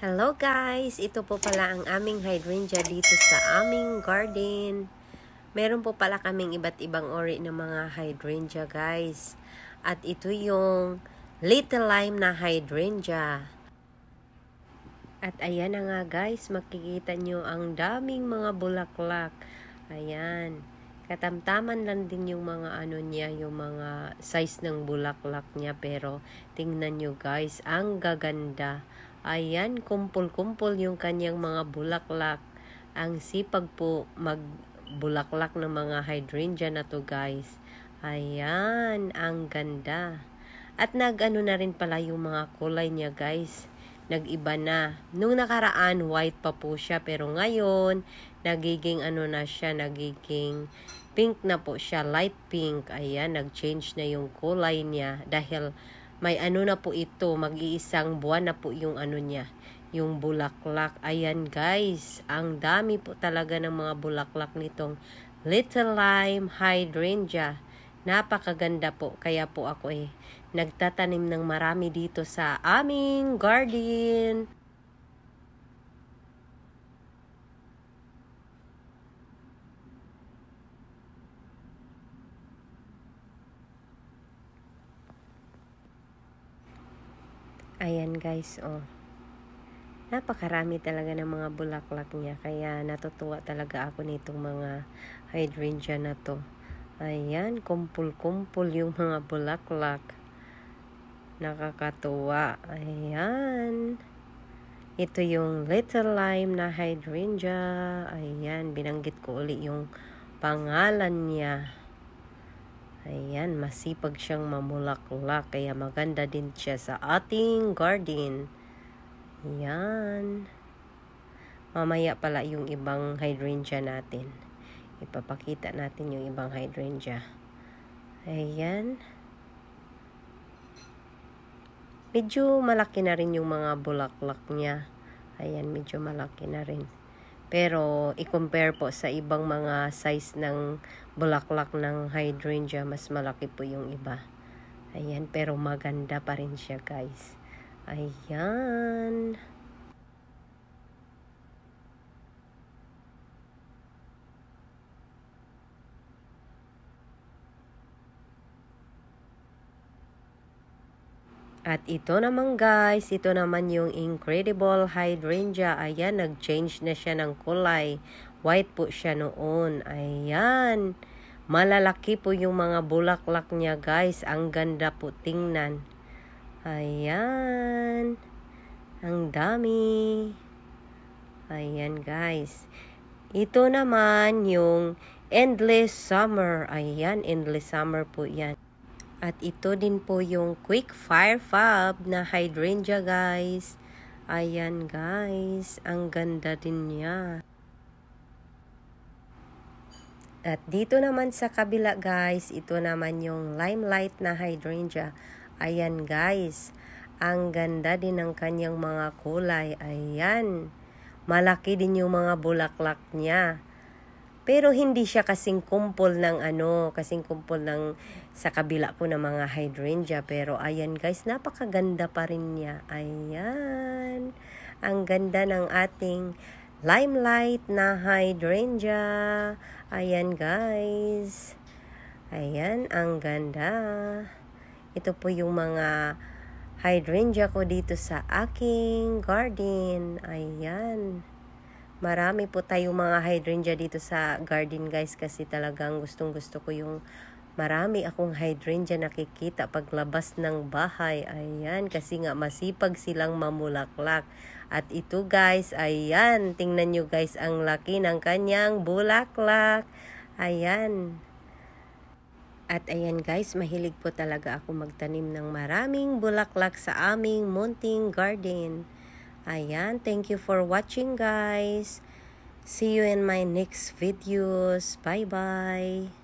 Hello guys! Ito po pala ang aming hydrangea dito sa aming garden. Meron po pala kaming iba't ibang ori ng mga hydrangea guys. At ito yung little lime na hydrangea. At ayan na nga guys, makikita nyo ang daming mga bulaklak. Ayan. Katamtaman lang din yung mga ano niya, yung mga size ng bulaklak niya. Pero tingnan nyo guys, ang gaganda. Ayan, kumpol-kumpol yung kanyang mga bulaklak. Ang sipag po magbulaklak ng mga hydrangea na to guys. Ayan, ang ganda. At nag-ano na rin pala yung mga kulay niya guys. Nag-iba na. Nung nakaraan, white pa po siya. Pero ngayon, nagiging ano na siya, nagiging pink na po siya. Light pink. Ayan, nag-change na yung kulay niya. Dahil may ano na po ito, mag-iisang buwan na po yung ano niya, yung bulaklak. Ayan guys, ang dami po talaga ng mga bulaklak nitong Little Lime Hydrangea. Napakaganda po, kaya po ako eh, nagtatanim ng marami dito sa aming garden. Ayan guys, oh. Napakarami talaga ng mga bulaklak niya. Kaya natutuwa talaga ako nitong mga hydrangea na to. Ayan, kumpul-kumpul yung mga bulaklak. Nakakatuwa. Ayan. Ito yung little lime na hydrangea. Ayan, binanggit ko uli yung pangalan niya. Ayan, masipag siyang mamulaklak. Kaya maganda din siya sa ating garden. Ayan. Mamaya pala yung ibang hydrangea natin. Ipapakita natin yung ibang hydrangea. Ayan. Medyo malaki na rin yung mga bulaklak niya. Ayan, medyo malaki na rin. Pero, i-compare po sa ibang mga size ng bulaklak ng hydrangea, mas malaki po yung iba. Ayan, pero maganda pa rin siya guys. Ayan. At ito naman guys, ito naman yung Incredible Hydrangea. Ayan, nag-change na siya ng kulay. White po siya noon. Ayan. Malalaki po yung mga bulaklak niya guys. Ang ganda po tingnan. Ayan. Ang dami. Ayan guys. Ito naman yung Endless Summer. Ayan, Endless Summer po yan. At ito din po yung quick fire fab na hydrangea guys. Ayan guys, ang ganda din niya. At dito naman sa kabila guys, ito naman yung limelight na hydrangea. Ayan guys, ang ganda din ng kanyang mga kulay. Ayan, malaki din yung mga bulaklak niya. Pero hindi siya kasing kumpol ng ano, kasing kumpol ng sa kabila po ng mga hydrangea. Pero ayan guys, napakaganda pa rin niya. Ayan. Ang ganda ng ating limelight na hydrangea. Ayan guys. Ayan, ang ganda. Ito po yung mga hydrangea ko dito sa aking garden. Ayan. Marami po tayong mga hydrangea dito sa garden guys kasi talagang gustong gusto ko yung marami akong hydrangea nakikita paglabas ng bahay. Ayan, kasi nga masipag silang mamulaklak. At ito guys, ayan, tingnan nyo guys ang laki ng kanyang bulaklak. Ayan. At ayan guys, mahilig po talaga ako magtanim ng maraming bulaklak sa aming munting garden. Ayan, thank you for watching guys. See you in my next videos. Bye-bye.